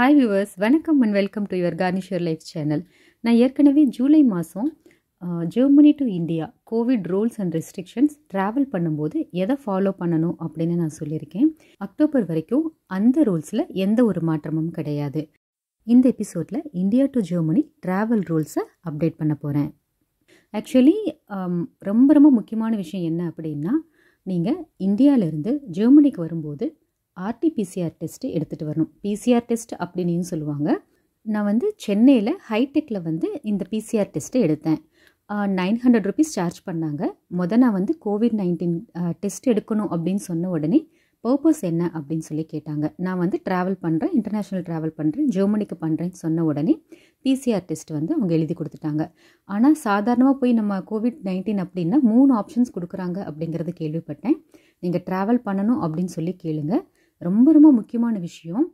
hi viewers வணக்கம் and welcome to your Cornish life channel நான் ஏற்கனவே ஜூலை மாதம் Germany to India covid rules and restrictions travel பண்ணும்போது எதை ஃபாலோ பண்ணணும் அப்படின்னு நான் சொல்லியிருக்கேன் அக்டோபர் வரைக்கும் அந்த ரூல்ஸில் எந்த ஒரு மாற்றமும் கிடையாது இந்த எபிசோடில் இந்தியா டு ஜெர்மனி ட்ராவல் ரூல்ஸை அப்டேட் பண்ண போகிறேன் ஆக்சுவலி ரொம்ப ரொம்ப முக்கியமான விஷயம் என்ன அப்படின்னா நீங்கள் இந்தியாவிலேருந்து ஜெர்மனிக்கு வரும்போது ஆர்டிபிசிஆர் டெஸ்ட்டு எடுத்துகிட்டு வரணும் பிசிஆர் டெஸ்ட் அப்படின்னு சொல்லுவாங்க நான் வந்து சென்னையில் ஹைடெக்கில் வந்து இந்த பிசிஆர் டெஸ்ட்டு எடுத்தேன் நைன் ஹண்ட்ரட் ருபீஸ் சார்ஜ் பண்ணாங்க மொதல் நான் வந்து கோவிட் நைன்டீன் டெஸ்ட் எடுக்கணும் அப்படின்னு சொன்ன உடனே பர்பஸ் என்ன அப்படின்னு சொல்லி கேட்டாங்க நான் வந்து ட்ராவல் பண்ணுறேன் இன்டர்நேஷ்னல் ட்ராவல் பண்ணுறேன் ஜெர்மனிக்கு பண்ணுறேன்னு சொன்ன உடனே பிசிஆர் டெஸ்ட் வந்து அவங்க எழுதி கொடுத்துட்டாங்க ஆனால் சாதாரணமாக போய் நம்ம கோவிட் நைன்டீன் அப்படின்னா மூணு ஆப்ஷன்ஸ் கொடுக்குறாங்க அப்படிங்கிறது கேள்விப்பட்டேன் நீங்கள் ட்ராவல் பண்ணணும் அப்படின்னு சொல்லி கேளுங்கள் ரொம்ப ரொம்ப முக்கியமான விஷயம்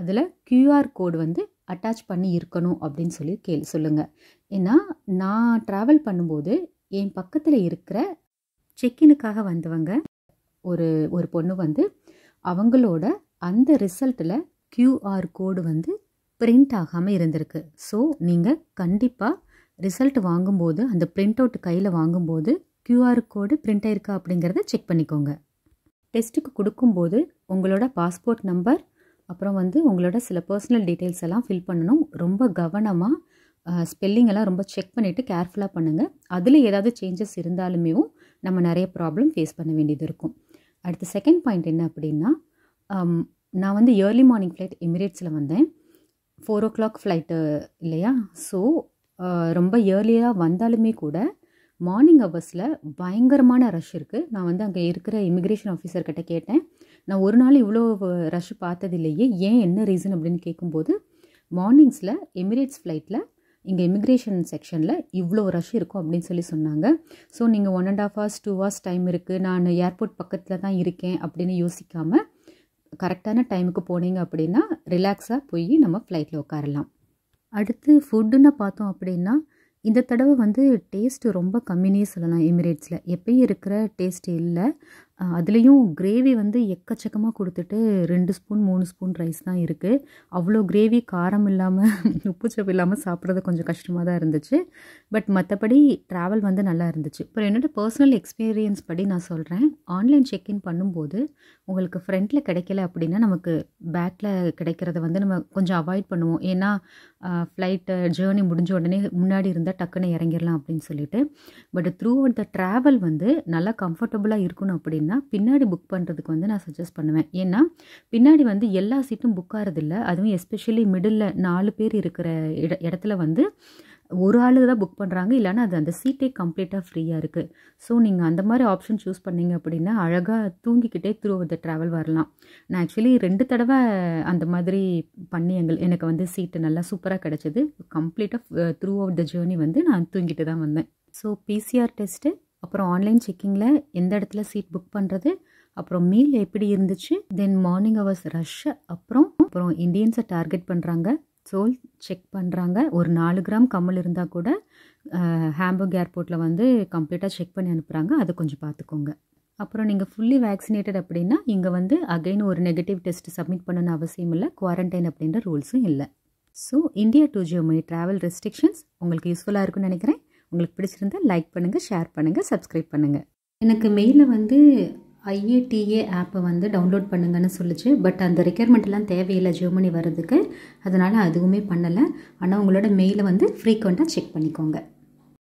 அதில் கியூஆர் கோடு வந்து அட்டாச் பண்ணி இருக்கணும் அப்படின்னு சொல்லி கேள் சொல்லுங்கள் ஏன்னா நான் ட்ராவல் பண்ணும்போது என் பக்கத்தில் இருக்கிற செக்கினுக்காக வந்தவங்க ஒரு ஒரு பொண்ணு வந்து அவங்களோட அந்த ரிசல்ட்டில் க்யூஆர் கோடு வந்து பிரிண்ட் ஆகாமல் இருந்திருக்கு ஸோ நீங்கள் கண்டிப்பாக ரிசல்ட் வாங்கும்போது அந்த பிரிண்ட் அவுட் கையில் வாங்கும்போது க்யூஆர் கோடு பிரிண்ட் ஆயிருக்கா அப்படிங்கிறத செக் பண்ணிக்கோங்க டெஸ்ட்டுக்கு கொடுக்கும்போது உங்களோட பாஸ்போர்ட் நம்பர் அப்புறம் வந்து உங்களோட சில பர்சனல் டீட்டெயில்ஸ் எல்லாம் ஃபில் பண்ணணும் ரொம்ப கவனமாக ஸ்பெல்லிங் எல்லாம் ரொம்ப செக் பண்ணிவிட்டு கேர்ஃபுல்லாக பண்ணுங்கள் அதில் ஏதாவது சேஞ்சஸ் இருந்தாலுமே நம்ம நிறைய ப்ராப்ளம் ஃபேஸ் பண்ண வேண்டியது இருக்கும் அடுத்த செகண்ட் பாயிண்ட் என்ன அப்படின்னா நான் வந்து ஏர்லி மார்னிங் ஃப்ளைட் எமிரேட்ஸில் வந்தேன் ஃபோர் ஓ கிளாக் ஃப்ளைட்டு இல்லையா ஸோ ரொம்ப ஏர்லியாக வந்தாலுமே கூட மார்னிங் ஹவர்ஸில் பயங்கரமான ரஷ் இருக்குது நான் வந்து அங்கே இருக்கிற இமிக்ரேஷன் ஆஃபீஸர்கிட்ட கேட்டேன் நான் ஒரு நாள் இவ்வளோ ரஷ் பார்த்ததில்லையே ஏன் என்ன ரீசன் அப்படின்னு கேட்கும்போது மார்னிங்ஸில் எமிரேட்ஸ் ஃப்ளைட்டில் இங்கே இமிக்ரேஷன் செக்ஷனில் இவ்வளோ ரஷ் இருக்கும் அப்படின்னு சொல்லி சொன்னாங்க ஸோ நீங்கள் one and half hours two hours time இருக்குது நான் ஏர்போர்ட் பக்கத்தில் தான் இருக்கேன் அப்படின்னு யோசிக்காமல் கரெக்டான டைமுக்கு போனீங்க அப்படின்னா ரிலாக்ஸாக போய் நம்ம ஃப்ளைட்டில் உட்காரலாம் அடுத்து ஃபுட்டுன்னு பார்த்தோம் அப்படின்னா இந்த தடவை வந்து டேஸ்ட்டு ரொம்ப கம்மினே சொல்லலாம் எமிரேட்ஸில் எப்பயும் இருக்கிற டேஸ்ட்டு இல்லை அதுலேயும் கிரேவி வந்து எக்கச்சக்கமாக கொடுத்துட்டு ரெண்டு ஸ்பூன் மூணு ஸ்பூன் ரைஸ் தான் இருக்குது அவ்வளோ கிரேவி காரம் இல்லாமல் உப்புச்சப்பு இல்லாமல் சாப்பிட்றது கொஞ்சம் கஷ்டமாக தான் இருந்துச்சு பட் மற்றபடி ட்ராவல் வந்து நல்லா இருந்துச்சு இப்போ என்னோடய பர்சனல் எக்ஸ்பீரியன்ஸ் படி நான் சொல்கிறேன் ஆன்லைன் செக்இன் பண்ணும்போது உங்களுக்கு ஃப்ரண்ட்டில் கிடைக்கல அப்படின்னா நமக்கு பேக்கில் கிடைக்கிறத வந்து நம்ம கொஞ்சம் அவாய்ட் பண்ணுவோம் ஏன்னா ஃப்ளைட்டு ஜேர்னி முடிஞ்ச உடனே முன்னாடி இருந்தால் டக்குன்னு இறங்கிடலாம் அப்படின்னு சொல்லிட்டு but throughout the travel வந்து நல்லா கம்ஃபர்டபுளாக இருக்கணும் அப்படின்னு பார்த்தீங்கன்னா பின்னாடி புக் பண்ணுறதுக்கு வந்து நான் சஜஸ்ட் பண்ணுவேன் ஏன்னா பின்னாடி வந்து எல்லா சீட்டும் புக் ஆகிறதில்ல அதுவும் எஸ்பெஷலி மிடில் நாலு பேர் இருக்கிற இட இடத்துல வந்து ஒரு ஆள் தான் புக் பண்ணுறாங்க இல்லைனா அது அந்த சீட்டே கம்ப்ளீட்டாக ஃப்ரீயாக இருக்குது ஸோ நீங்கள் அந்த மாதிரி ஆப்ஷன் சூஸ் பண்ணிங்க அப்படின்னா அழகாக தூங்கிக்கிட்டே த்ரூ த ட்ராவல் வரலாம் நான் ஆக்சுவலி ரெண்டு தடவை அந்த மாதிரி பண்ணி எங்கள் எனக்கு வந்து சீட்டு நல்லா சூப்பராக கிடச்சிது கம்ப்ளீட்டாக த்ரூ அவுட் த ஜேர்னி வந்து நான் தூங்கிட்டு தான் வந்தேன் ஸோ பிசிஆர் டெஸ்ட்டு அப்புறம் ஆன்லைன் செக்கிங்கில் எந்த இடத்துல சீட் புக் பண்ணுறது அப்புறம் மீல் எப்படி இருந்துச்சு தென் மார்னிங் ஹவர்ஸ் ரஷ் அப்புறம் அப்புறம் இண்டியன்ஸை டார்கெட் பண்ணுறாங்க சோல் செக் பண்ணுறாங்க ஒரு நாலு கிராம் கம்மல் இருந்தால் கூட ஹேம்பர்க் ஏர்போர்ட்டில் வந்து கம்ப்ளீட்டாக செக் பண்ணி அனுப்புகிறாங்க அதை கொஞ்சம் பார்த்துக்கோங்க அப்புறம் நீங்கள் ஃபுல்லி வேக்சினேட்டட் அப்படின்னா இங்கே வந்து அகைன் ஒரு நெகட்டிவ் டெஸ்ட் சப்மிட் பண்ணணும் அவசியம் இல்லை குவாரண்டைன் அப்படின்ற ரூல்ஸும் இல்லை so India to Germany travel restrictions உங்களுக்கு யூஸ்ஃபுல்லாக இருக்குன்னு நினைக்கிறேன் உங்களுக்கு பிடிச்சிருந்தால் லைக் பண்ணுங்கள் ஷேர் பண்ணுங்கள் சப்ஸ்கிரைப் பண்ணுங்கள் எனக்கு மெயிலில் வந்து ஐஏடிஏ ஆப்பை வந்து டவுன்லோட் பண்ணுங்கன்னு சொல்லிச்சு பட் அந்த ரெக்யர்மெண்ட்லாம் தேவையில்லை ஜெர்மனி வர்றதுக்கு அதனால் அதுவுமே பண்ணலை ஆனால் உங்களோட மெயிலை வந்து ஃப்ரீக்வெண்ட்டாக செக் பண்ணிக்கோங்க